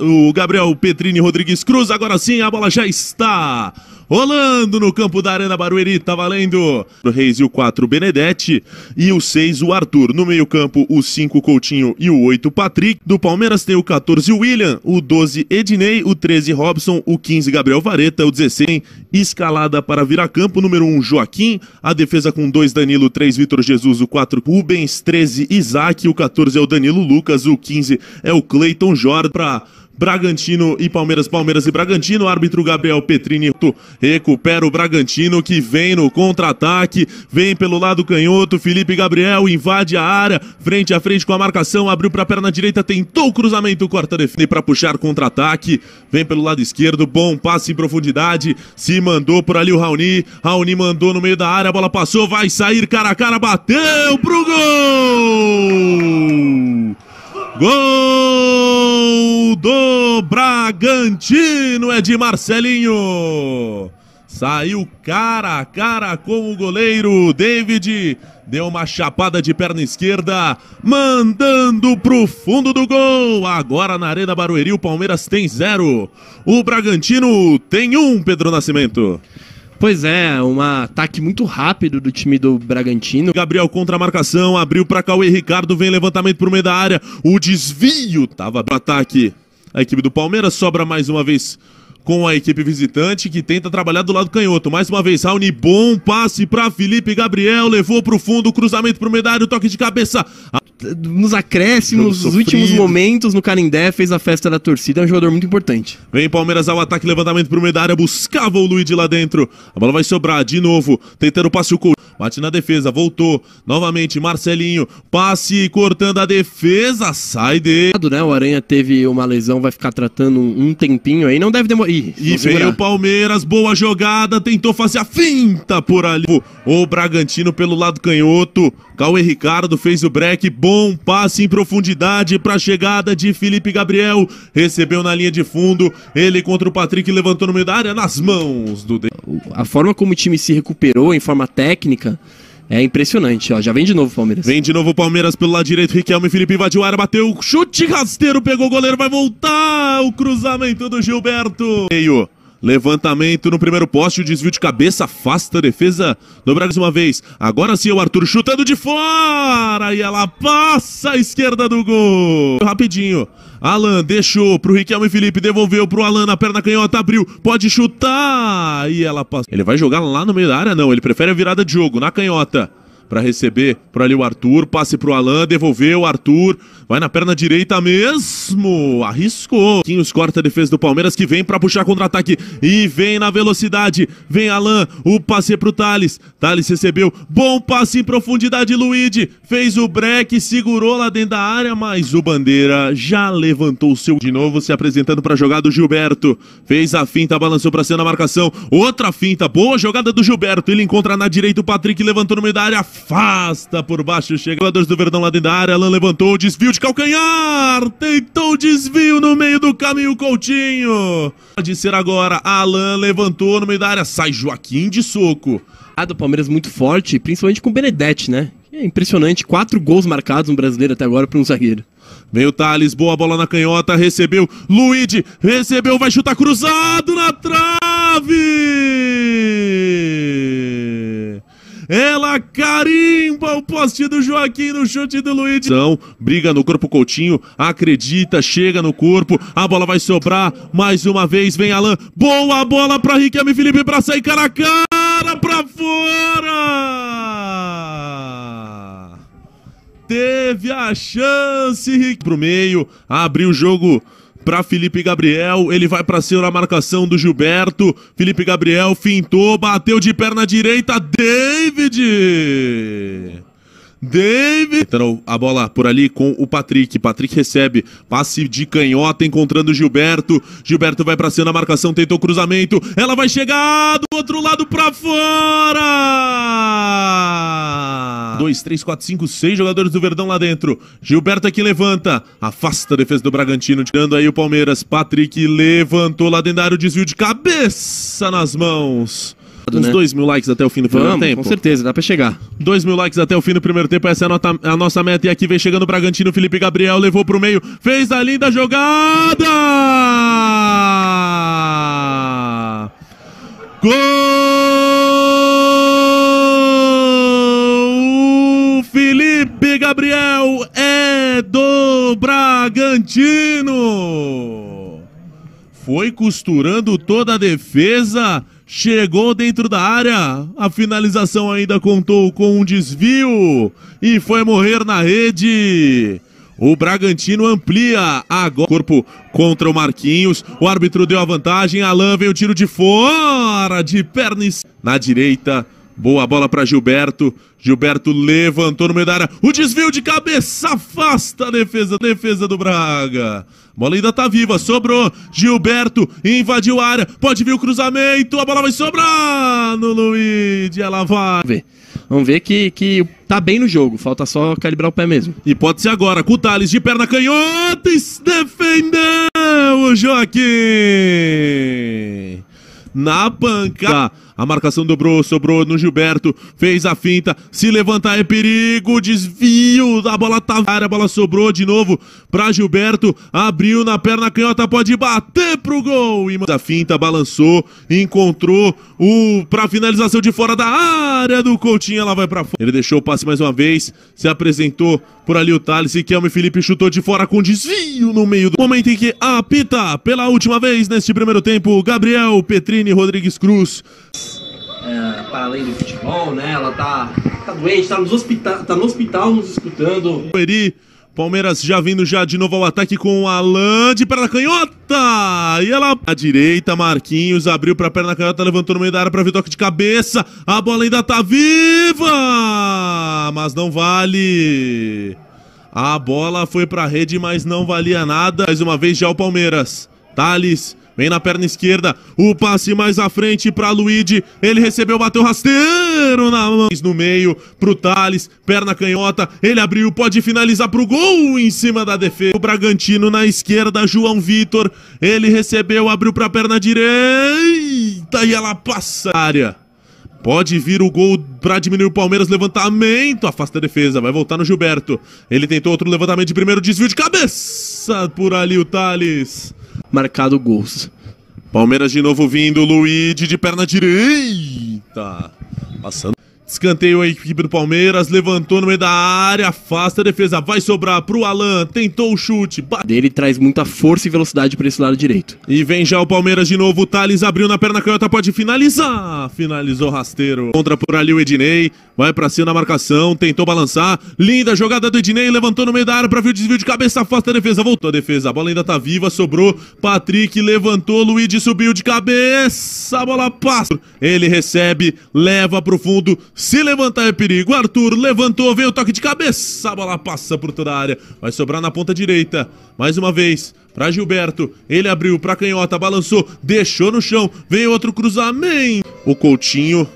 o Gabriel Petrini Rodrigues Cruz, agora sim a bola já está rolando no campo da Arena Barueri, tá valendo. O Reis e o 4 Benedetti e o 6 o Arthur. No meio-campo o 5 Coutinho e o 8 Patrick. Do Palmeiras tem o 14 William, o 12 Ednei, o 13 Robson, o 15 Gabriel Vareta, o 16 escalada para virar campo, número 1 Joaquim, a defesa com 2 Danilo, 3 Vitor Jesus, o 4 Rubens, 13 Isaac, o 14 é o Danilo Lucas, o 15 é o Cleiton Jordan Bragantino e Palmeiras, Palmeiras e Bragantino. Árbitro Gabriel Petrini recupera o Bragantino que vem no contra-ataque, vem pelo lado canhoto. Felipe Gabriel invade a área, frente a frente com a marcação, abriu para a perna direita, tentou o cruzamento, corta defesa para puxar contra-ataque, vem pelo lado esquerdo, bom passe em profundidade, se mandou por ali o Raoni. Raoni mandou no meio da área, a bola passou, vai sair cara a cara, bateu pro gol! Gol! do Bragantino é de Marcelinho. Saiu cara a cara com o goleiro David. Deu uma chapada de perna esquerda, mandando pro fundo do gol. Agora na Arena Barueri, o Palmeiras tem zero. O Bragantino tem um, Pedro Nascimento. Pois é, um ataque muito rápido do time do Bragantino. Gabriel contra a marcação, abriu para Cauê Ricardo, vem levantamento pro meio da área. O desvio tava pro ataque a equipe do Palmeiras. Sobra mais uma vez com a equipe visitante que tenta trabalhar do lado canhoto. Mais uma vez, Raoni, bom passe para Felipe Gabriel, levou para o fundo, cruzamento para o medário, toque de cabeça. Nos acréscimos, nos últimos momentos no Canindé, fez a festa da torcida, é um jogador muito importante. Vem Palmeiras ao ataque, levantamento para o medário, buscava o Luiz lá dentro. A bola vai sobrar de novo, tentando o passe o Coutinho. Bate na defesa, voltou. Novamente, Marcelinho. Passe cortando a defesa. Sai dele. Né? O Aranha teve uma lesão, vai ficar tratando um tempinho aí. Não deve demorar. e veio o Palmeiras. Boa jogada. Tentou fazer a finta por ali. O Bragantino pelo lado canhoto. Cauê Ricardo fez o break, bom passe em profundidade para a chegada de Felipe Gabriel. Recebeu na linha de fundo, ele contra o Patrick levantou no meio da área nas mãos do. A forma como o time se recuperou em forma técnica. É impressionante, ó. Já vem de novo o Palmeiras. Vem de novo o Palmeiras pelo lado direito. Riquelme Felipe invadiu a área, bateu. Chute rasteiro, pegou o goleiro, vai voltar. O cruzamento do Gilberto. Meio. Levantamento no primeiro poste, o desvio de cabeça afasta a defesa do Braga uma vez. Agora sim o Arthur chutando de fora e ela passa à esquerda do gol. Rapidinho. Alan deixou pro Riquelme Felipe, devolveu pro Alan na perna canhota, abriu, pode chutar e ela passa. Ele vai jogar lá no meio da área? Não, ele prefere a virada de jogo na canhota para receber por ali o Arthur, passe pro Alan, devolveu, o Arthur, vai na perna direita mesmo, arriscou. Quinhos corta a defesa do Palmeiras que vem para puxar contra-ataque e vem na velocidade, vem Alan, o passe pro Thales, Thales recebeu, bom passe em profundidade, Luigi, fez o break, segurou lá dentro da área, mas o Bandeira já levantou o seu de novo, se apresentando para jogada do Gilberto, fez a finta, balançou para cima da marcação, outra finta, boa jogada do Gilberto, ele encontra na direita o Patrick, levantou no meio da área, afasta por baixo, chega jogadores do Verdão lá dentro da área, Alan levantou, desvio de calcanhar, tentou desvio no meio do caminho, Coutinho. Pode ser agora, Alan levantou no meio da área, sai Joaquim de soco. Ah do Palmeiras muito forte, principalmente com o Benedetti, né? É impressionante, quatro gols marcados no um brasileiro até agora para um zagueiro. Veio Thales, boa bola na canhota, recebeu, Luigi, recebeu, vai chutar cruzado na trave! Ela carimba o poste do Joaquim no chute do Luiz. Então, briga no corpo Coutinho, acredita, chega no corpo, a bola vai sobrar mais uma vez. Vem Alan, boa bola para Riquelme Felipe para sair cara a cara para fora. Teve a chance Rick pro meio, abriu o jogo para Felipe Gabriel. Ele vai para cima na marcação do Gilberto. Felipe Gabriel fintou, bateu de perna direita. David! David. Então a bola por ali com o Patrick. Patrick recebe passe de canhota encontrando o Gilberto. Gilberto vai para cima na marcação, tentou cruzamento. Ela vai chegar do outro lado para fora dois, três, quatro, cinco, seis jogadores do Verdão lá dentro. Gilberto aqui é levanta, afasta a defesa do Bragantino, tirando aí o Palmeiras. Patrick levantou lá dentro da área, o desvio de cabeça nas mãos. Uns né? dois mil likes até o fim do primeiro Vamos, tempo. Com certeza, dá pra chegar. Dois mil likes até o fim do primeiro tempo, essa é a, nota, a nossa meta. E aqui vem chegando o Bragantino, Felipe Gabriel levou pro meio, fez a linda jogada! Gol! Gabriel é do Bragantino. Foi costurando toda a defesa, chegou dentro da área. A finalização ainda contou com um desvio e foi morrer na rede. O Bragantino amplia agora. Corpo contra o Marquinhos. O árbitro deu a vantagem. Alain veio o tiro de fora, de perna na direita. Boa bola para Gilberto. Gilberto levantou no meio da área. O desvio de cabeça afasta a defesa, defesa do Braga. Bola ainda tá viva, sobrou. Gilberto invadiu a área. Pode vir o cruzamento. A bola vai sobrar no Luiz. Ela vai. Vamos ver, Vamos ver que, que tá bem no jogo. Falta só calibrar o pé mesmo. E pode ser agora. Com o de perna canhota. Defendeu o Joaquim. Na pancada a marcação dobrou, sobrou no Gilberto. Fez a finta. Se levantar é perigo. Desvio. A bola tá A bola sobrou de novo pra Gilberto. Abriu na perna canhota. Pode bater pro gol. E a finta balançou. Encontrou o pra finalização de fora da área do Coutinho. Ela vai pra fora. Ele deixou o passe mais uma vez. Se apresentou por ali o Thales. E Kelme Felipe chutou de fora com desvio no meio do momento em que apita pela última vez neste primeiro tempo. Gabriel Petrini Rodrigues Cruz é, para tá além do futebol, né? Ela tá, tá doente, tá, nos hospita tá no hospital nos escutando. Eri. Palmeiras já vindo já de novo ao ataque com Alan de perna canhota! E ela à direita, Marquinhos abriu para perna canhota, levantou no meio da área para toque de cabeça. A bola ainda tá viva! Mas não vale. A bola foi para rede, mas não valia nada. Mais uma vez já o Palmeiras. Thales Vem na perna esquerda, o passe mais à frente para Luigi. Ele recebeu, bateu rasteiro na mão. No meio pro Thales, perna canhota. Ele abriu, pode finalizar pro gol em cima da defesa. O Bragantino na esquerda, João Vitor. Ele recebeu, abriu pra perna direita e ela passa área. Pode vir o gol para diminuir o Palmeiras. Levantamento. Afasta a defesa. Vai voltar no Gilberto. Ele tentou outro levantamento de primeiro desvio de cabeça. Por ali o Thales marcado gols. Palmeiras de novo vindo, Luiz de perna direita. Passando. Escanteio a equipe do Palmeiras, levantou no meio da área, afasta a defesa, vai sobrar pro Alan, tentou o chute. Dele traz muita força e velocidade para esse lado direito. E vem já o Palmeiras de novo, o Thales abriu na perna canhota, pode finalizar. Finalizou rasteiro. Contra por ali o Ednei, vai para cima na marcação, tentou balançar. Linda jogada do Ednei, levantou no meio da área para ver o desvio de cabeça, afasta a defesa, voltou a defesa. A bola ainda tá viva, sobrou. Patrick levantou, Luiz subiu de cabeça, a bola passa. Ele recebe, leva pro fundo, se levantar é perigo. Arthur levantou, veio o toque de cabeça. A bola passa por toda a área. Vai sobrar na ponta direita. Mais uma vez. para Gilberto. Ele abriu para canhota, balançou, deixou no chão. Veio outro cruzamento. O Coutinho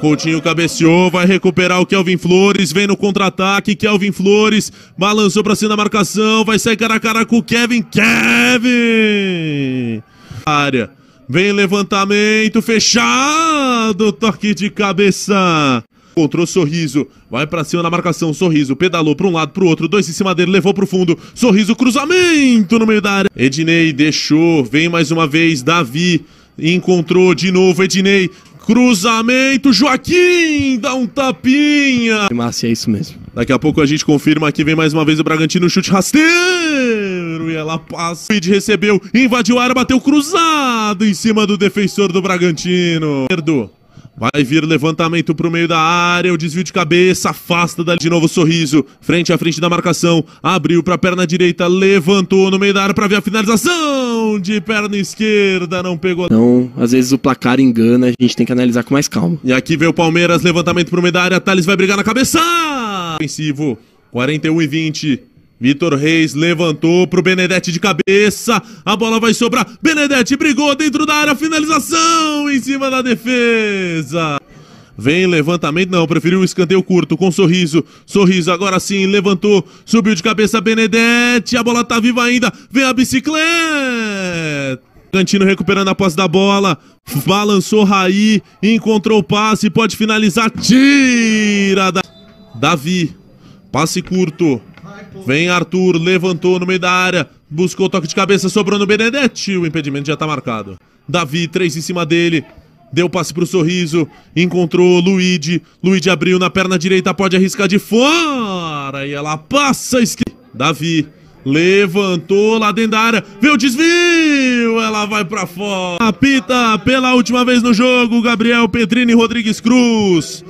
Coutinho cabeceou, vai recuperar o Kelvin Flores, vem no contra-ataque, Kelvin Flores balançou para cima da marcação, vai sair cara a cara com o Kevin, Kevin! Área. Vem levantamento fechado, toque de cabeça. Encontrou Sorriso, vai para cima na marcação, Sorriso, pedalou para um lado, para o outro, dois em cima dele, levou pro fundo, Sorriso, cruzamento no meio da área. Ednei deixou, vem mais uma vez, Davi, encontrou de novo Ednei, cruzamento, Joaquim, dá um tapinha. Márcio, é isso mesmo. Daqui a pouco a gente confirma aqui, vem mais uma vez o Bragantino, chute rasteiro ela passa. Speed recebeu, invadiu a área, bateu cruzado em cima do defensor do Bragantino. Perdo. Vai vir levantamento para o meio da área, o desvio de cabeça, afasta dali de novo sorriso, frente a frente da marcação, abriu para perna direita, levantou no meio da área para ver a finalização de perna esquerda, não pegou. Então, às vezes o placar engana, a gente tem que analisar com mais calma. E aqui vem o Palmeiras, levantamento para o meio da área, Thales vai brigar na cabeça! Ofensivo, 41 e 20. Vitor Reis levantou pro Benedetti de cabeça. A bola vai sobrar. Benedetti brigou dentro da área. Finalização em cima da defesa. Vem levantamento, não, preferiu um escanteio curto, com sorriso. Sorriso, agora sim, levantou, subiu de cabeça Benedetti, a bola tá viva ainda, vem a bicicleta. Cantino recuperando a posse da bola, balançou Raí, encontrou o passe, pode finalizar, tira da... Davi, passe curto, Vem Arthur, levantou no meio da área, buscou o toque de cabeça, sobrou no Benedetti. O impedimento já está marcado. Davi, três em cima dele. Deu passe pro sorriso, encontrou Luigi. Luigi abriu na perna direita, pode arriscar de fora. E ela passa a esquerda. Davi levantou lá dentro da área, vê o desvio, ela vai para fora. Apita pela última vez no jogo, Gabriel Pedrini Rodrigues Cruz.